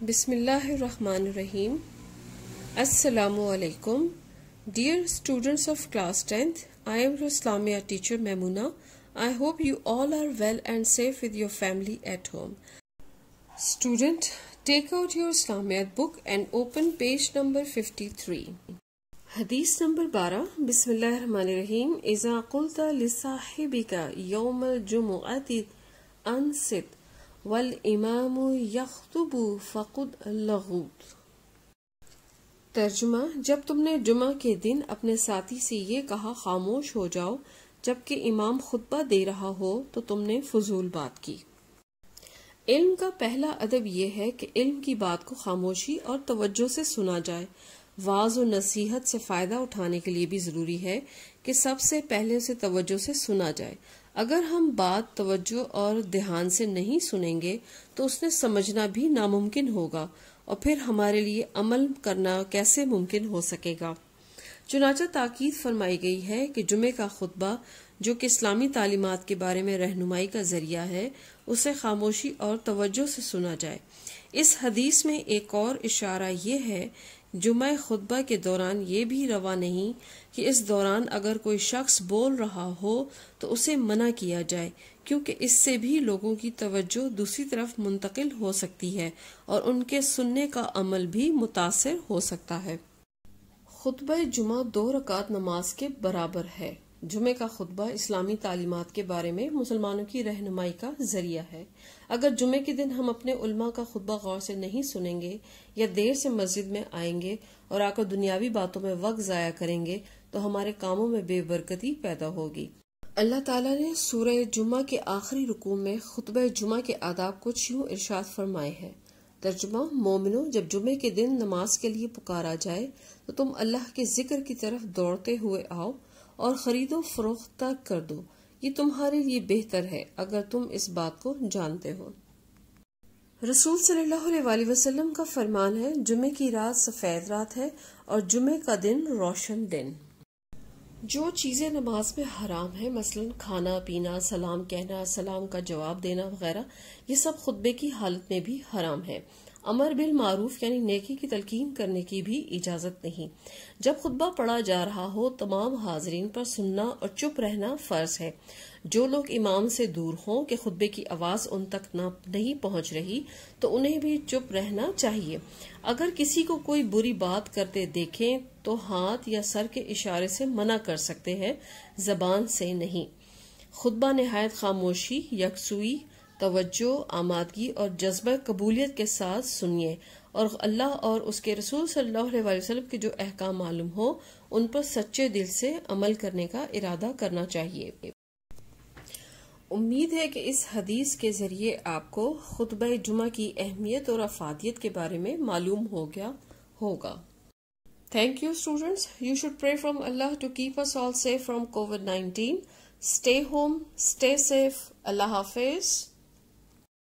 Bismillahirrahmanirrahim. Assalamu alaikum. Dear students of class 10th, I am your teacher Memuna. I hope you all are well and safe with your family at home. Student, take out your Islamiyat book and open page number 53. Hadith number 12 Bismillahirrahmanirrahim. Iza qulta lisahibika yawmal jumu'ati ansit वल इमाम यखतुब फ़कुद तर्जुमा जब तुमने जुमा के दिन अपने साथी से ये कहा खामोश हो जाओ जबकि इमाम खुतबा दे रहा हो तो तुमने फजूल बात की इल्म का पहला अदब यह है कि इल्म की बात को खामोशी और तवज्जो से सुना जाए वाज और नसीहत से फ़ायदा उठाने के लिए भी ज़रूरी है कि सबसे पहले उसे तवज्जो से सुना जाए अगर हम बात तवज्जो और ध्यान से नहीं सुनेंगे तो उसने समझना भी नामुमकिन होगा और फिर हमारे लिए अमल करना कैसे मुमकिन हो सकेगा चुनाचा ताकीद फरमाई गई है कि जुमे का खुतबा जो कि इस्लामी तालीमत के बारे में रहनुमाई का जरिया है उसे खामोशी और तवज्जो से सुना जाए इस हदीस में एक और इशारा ये है जुमे खुतबा के दौरान ये भी रवा नहीं कि इस दौरान अगर कोई शख्स बोल रहा हो तो उसे मना किया जाए क्योंकि इससे भी लोगों की तवज्जो दूसरी तरफ मुंतकिल हो सकती है और उनके सुनने का अमल भी मुतासर हो सकता है खुतब जुमा दो रकात नमाज के बराबर है जुमे का खुतबा इस्लामी तालीमत के बारे में मुसलमानों की रहनुमाई का जरिया है अगर जुमे के दिन हम अपने उलमा का खुतबा गौर से नहीं सुनेंगे या देर से मस्जिद में आएंगे और आकर दुनियावी बातों में वक्त ज़ाया करेंगे तो हमारे कामों में बेबरकती पैदा होगी अल्लाह तला ने सूर जुमा के आखिरी रुकू में खुतब जुमा के आदाब कुछ यूँ इर्शाद फरमाए हैं तर्जुमा मोमिनो जब जुमे के दिन नमाज के लिए पुकारा जाए तो तुम अल्लाह के जिक्र की तरफ दौड़ते हुए आओ और खरीदो फरोख्त तक कर दो ये तुम्हारे लिए बेहतर है अगर तुम इस बात को जानते हो रसूल सल्लल्लाहु का फरमान है जुमे की रात सफ़ेद रात है और जुमे का दिन रोशन दिन जो चीज़ें नमाज में हराम है मसलन खाना पीना सलाम कहना सलाम का जवाब देना वगैरह ये सब खुतबे की हालत में भी हराम है अमर बिल मारूफ यानी नेकी की तलकीन करने की भी इजाजत नहीं जब खुतबा पढ़ा जा रहा हो तमाम हाजरीन पर सुनना और चुप रहना फर्ज है जो लोग इमाम से दूर हों कि खुतबे की आवाज उन तक ना नहीं पहुंच रही तो उन्हें भी चुप रहना चाहिए अगर किसी को कोई बुरी बात करते देखें तो हाथ या सर के इशारे से मना कर सकते हैं जबान से नहीं खुतबा नहायत खामोशी यकसुई तवज्जो आमादगी और जज्बा कबूलियत के साथ सुनिए और अल्लाह और उसके रसूल सल्लल्लाहु अलैहि वसल्लम के जो अहकाम मालूम हो उन पर सच्चे दिल से अमल करने का इरादा करना चाहिए उम्मीद है कि इस हदीस के ज़रिए आपको खुतब जुमा की अहमियत और अफादियत के बारे में मालूम हो गया होगा thank you students you should pray from Allah to keep us all safe from covid 19 stay home stay safe अल्लाह हाफिज़